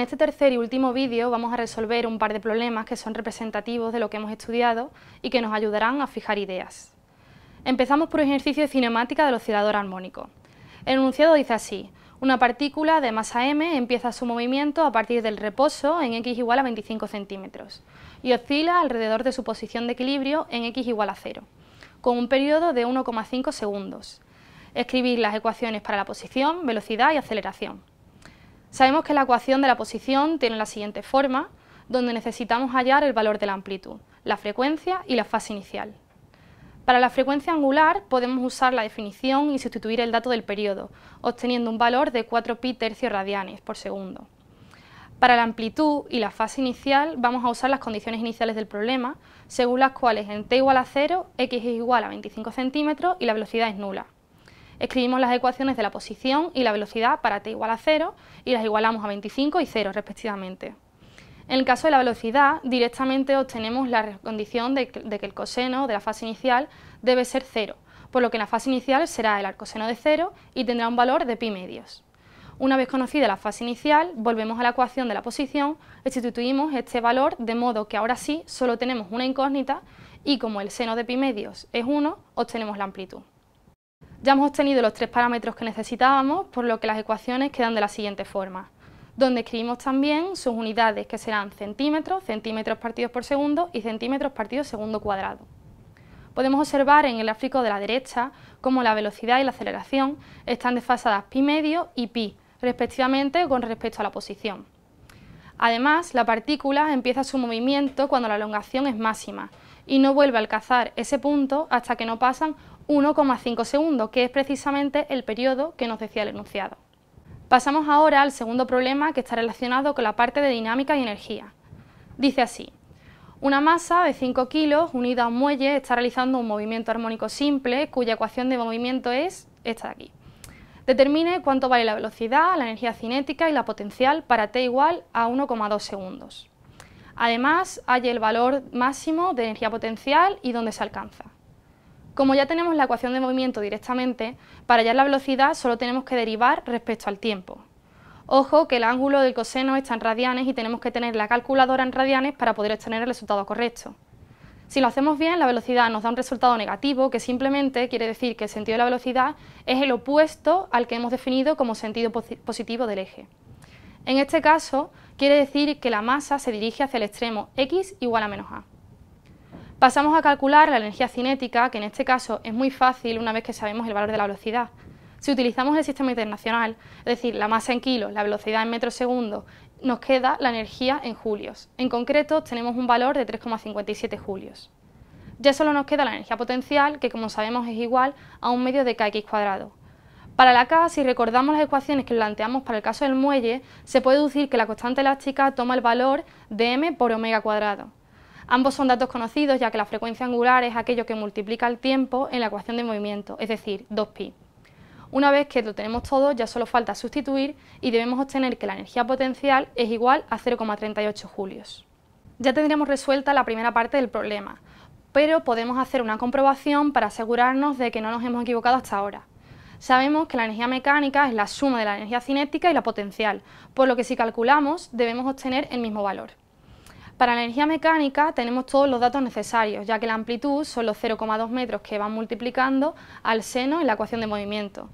En este tercer y último vídeo vamos a resolver un par de problemas que son representativos de lo que hemos estudiado y que nos ayudarán a fijar ideas. Empezamos por un ejercicio de cinemática del oscilador armónico. El enunciado dice así, una partícula de masa m empieza su movimiento a partir del reposo en x igual a 25 centímetros y oscila alrededor de su posición de equilibrio en x igual a 0, con un periodo de 1,5 segundos. Escribir las ecuaciones para la posición, velocidad y aceleración. Sabemos que la ecuación de la posición tiene la siguiente forma, donde necesitamos hallar el valor de la amplitud, la frecuencia y la fase inicial. Para la frecuencia angular podemos usar la definición y sustituir el dato del periodo, obteniendo un valor de 4 pi tercios radianes por segundo. Para la amplitud y la fase inicial vamos a usar las condiciones iniciales del problema, según las cuales en t igual a 0, x es igual a 25 centímetros y la velocidad es nula. Escribimos las ecuaciones de la posición y la velocidad para t igual a 0 y las igualamos a 25 y 0 respectivamente. En el caso de la velocidad, directamente obtenemos la condición de que, el coseno de la fase inicial debe ser 0, por lo que en la fase inicial será el arcoseno de 0 y tendrá un valor de pi medios. Una vez conocida la fase inicial, volvemos a la ecuación de la posición y sustituimos este valor de modo que ahora sí solo tenemos una incógnita y como el seno de pi medios es 1, obtenemos la amplitud. Ya hemos obtenido los tres parámetros que necesitábamos, por lo que las ecuaciones quedan de la siguiente forma, donde escribimos también sus unidades, que serán centímetros, centímetros partidos por segundo y centímetros partidos segundo cuadrado. Podemos observar en el gráfico de la derecha cómo la velocidad y la aceleración están desfasadas pi medio y pi, respectivamente con respecto a la posición. Además, la partícula empieza su movimiento cuando la elongación es máxima y no vuelve a alcanzar ese punto hasta que no pasan 1,5 segundos, que es precisamente el periodo que nos decía el enunciado. Pasamos ahora al segundo problema que está relacionado con la parte de dinámica y energía. Dice así, una masa de 5 kilos unida a un muelle está realizando un movimiento armónico simple cuya ecuación de movimiento es esta de aquí. Determine cuánto vale la velocidad, la energía cinética y la potencial para t igual a 1,2 segundos. Además, halle el valor máximo de energía potencial y dónde se alcanza. Como ya tenemos la ecuación de movimiento directamente, para hallar la velocidad solo tenemos que derivar respecto al tiempo. Ojo que el ángulo del coseno está en radianes y tenemos que tener la calculadora en radianes para poder obtener el resultado correcto. Si lo hacemos bien, la velocidad nos da un resultado negativo, que simplemente quiere decir que el sentido de la velocidad es el opuesto al que hemos definido como sentido positivo del eje. En este caso, quiere decir que la masa se dirige hacia el extremo x igual a menos a. Pasamos a calcular la energía cinética, que en este caso es muy fácil una vez que sabemos el valor de la velocidad. Si utilizamos el sistema internacional, es decir, la masa en kilos, la velocidad en metros segundos, nos queda la energía en julios. En concreto, tenemos un valor de 3,57 julios. Ya solo nos queda la energía potencial, que como sabemos es igual a un medio de kx cuadrado. Para la K, si recordamos las ecuaciones que planteamos para el caso del muelle, se puede deducir que la constante elástica toma el valor de m por omega cuadrado. Ambos son datos conocidos ya que la frecuencia angular es aquello que multiplica el tiempo en la ecuación de movimiento, es decir, 2pi. Una vez que lo tenemos todo, ya solo falta sustituir y debemos obtener que la energía potencial es igual a 0,38 julios. Ya tendríamos resuelta la primera parte del problema, pero podemos hacer una comprobación para asegurarnos de que no nos hemos equivocado hasta ahora. Sabemos que la energía mecánica es la suma de la energía cinética y la potencial, por lo que si calculamos debemos obtener el mismo valor. Para la energía mecánica tenemos todos los datos necesarios, ya que la amplitud son los 0,2 metros que van multiplicando al seno en la ecuación de movimiento.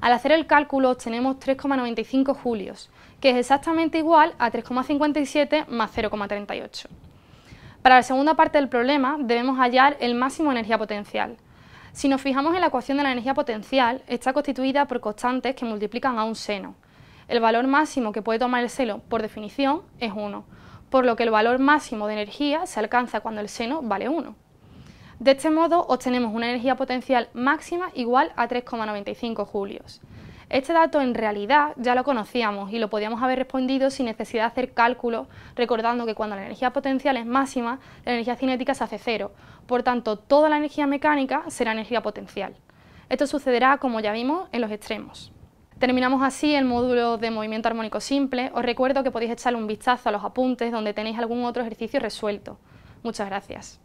Al hacer el cálculo obtenemos 3,95 julios, que es exactamente igual a 3,57 más 0,38. Para la segunda parte del problema debemos hallar el máximo de energía potencial. Si nos fijamos en la ecuación de la energía potencial, está constituida por constantes que multiplican a un seno. El valor máximo que puede tomar el seno por definición es 1 por lo que el valor máximo de energía se alcanza cuando el seno vale 1. De este modo obtenemos una energía potencial máxima igual a 3,95 julios. Este dato en realidad ya lo conocíamos y lo podíamos haber respondido sin necesidad de hacer cálculo, recordando que cuando la energía potencial es máxima, la energía cinética se hace cero, por tanto toda la energía mecánica será energía potencial. Esto sucederá, como ya vimos, en los extremos. Terminamos así el módulo de movimiento armónico simple. Os recuerdo que podéis echarle un vistazo a los apuntes donde tenéis algún otro ejercicio resuelto. Muchas gracias.